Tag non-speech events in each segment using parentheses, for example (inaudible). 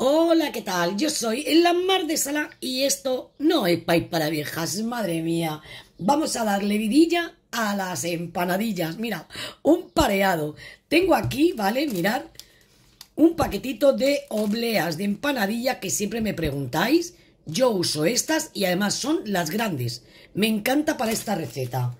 Hola, ¿qué tal? Yo soy la Mar de Sala y esto no es país para viejas, madre mía. Vamos a darle vidilla a las empanadillas. Mira, un pareado. Tengo aquí, ¿vale? Mirad, un paquetito de obleas de empanadilla que siempre me preguntáis. Yo uso estas y además son las grandes. Me encanta para esta receta.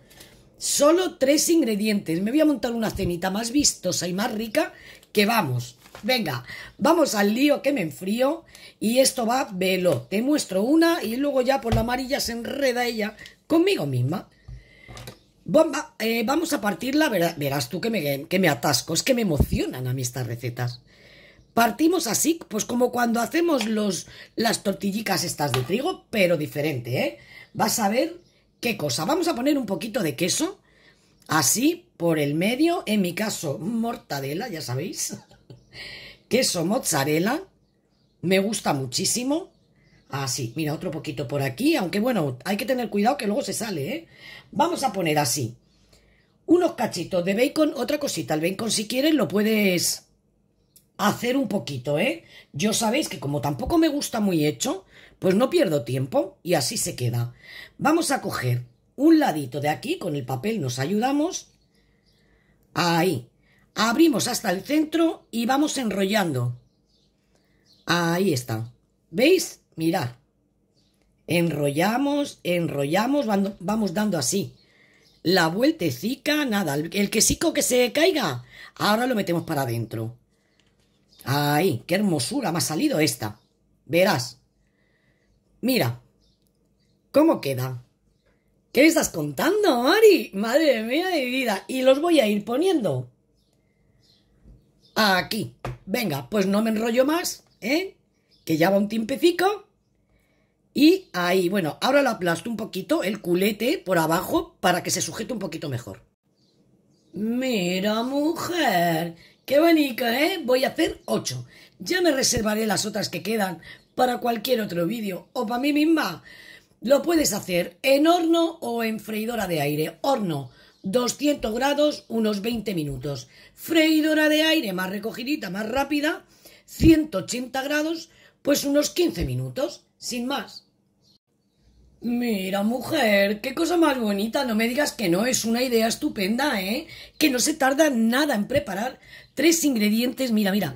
Solo tres ingredientes. Me voy a montar una cenita más vistosa y más rica que vamos Venga, vamos al lío que me enfrío y esto va velo. Te muestro una y luego ya por la amarilla se enreda ella conmigo misma. Eh, vamos a partirla, verás tú que me, que atasco, es que me emocionan a mí estas recetas. Partimos así, pues como cuando hacemos los, las tortillitas estas de trigo, pero diferente, ¿eh? Vas a ver qué cosa. Vamos a poner un poquito de queso, así, por el medio, en mi caso, mortadela, ya sabéis. (laughs) queso mozzarella, me gusta muchísimo. Así, ah, mira, otro poquito por aquí, aunque bueno, hay que tener cuidado que luego se sale, ¿eh? Vamos a poner así. Unos cachitos de bacon, otra cosita, el bacon si quieres lo puedes hacer un poquito, ¿eh? Yo sabéis que como tampoco me gusta muy hecho, pues no pierdo tiempo y así se queda. Vamos a coger un ladito de aquí, con el papel nos ayudamos. Ahí, abrimos hasta el centro y vamos enrollando. Ahí está. ¿Veis? Mirad. Enrollamos, enrollamos, vamos dando así. La vueltecica, nada. El quesico que se caiga, ahora lo metemos para adentro. ¡Ay! ¡Qué hermosura me ha salido esta! Verás. Mira. ¿Cómo queda? ¿Qué estás contando, Ari? Madre mía de vida. Y los voy a ir poniendo. Aquí. Venga, pues no me enrollo más, ¿eh? Que ya va un timpecico Y ahí, bueno, ahora lo aplasto un poquito, el culete por abajo, para que se sujete un poquito mejor. Mira, mujer, qué bonita, ¿eh? Voy a hacer ocho, Ya me reservaré las otras que quedan para cualquier otro vídeo o para mí misma. Lo puedes hacer en horno o en freidora de aire. Horno 200 grados, unos 20 minutos. Freidora de aire más recogidita, más rápida, 180 grados, pues unos 15 minutos, sin más. Mira, mujer, qué cosa más bonita, no me digas que no, es una idea estupenda, ¿eh? Que no se tarda nada en preparar tres ingredientes, mira, mira,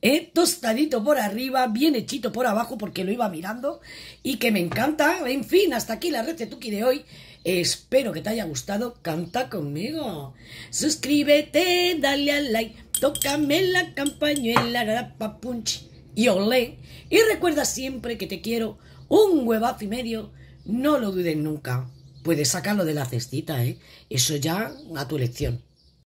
¿Eh? tostadito por arriba, bien hechito por abajo porque lo iba mirando y que me encanta. En fin, hasta aquí la recetuki de hoy. Espero que te haya gustado. Canta conmigo. Suscríbete, dale al like, tócame la campañuela, pa punch y olé. Y recuerda siempre que te quiero un huevazo y medio. No lo dudes nunca. Puedes sacarlo de la cestita, ¿eh? Eso ya a tu elección.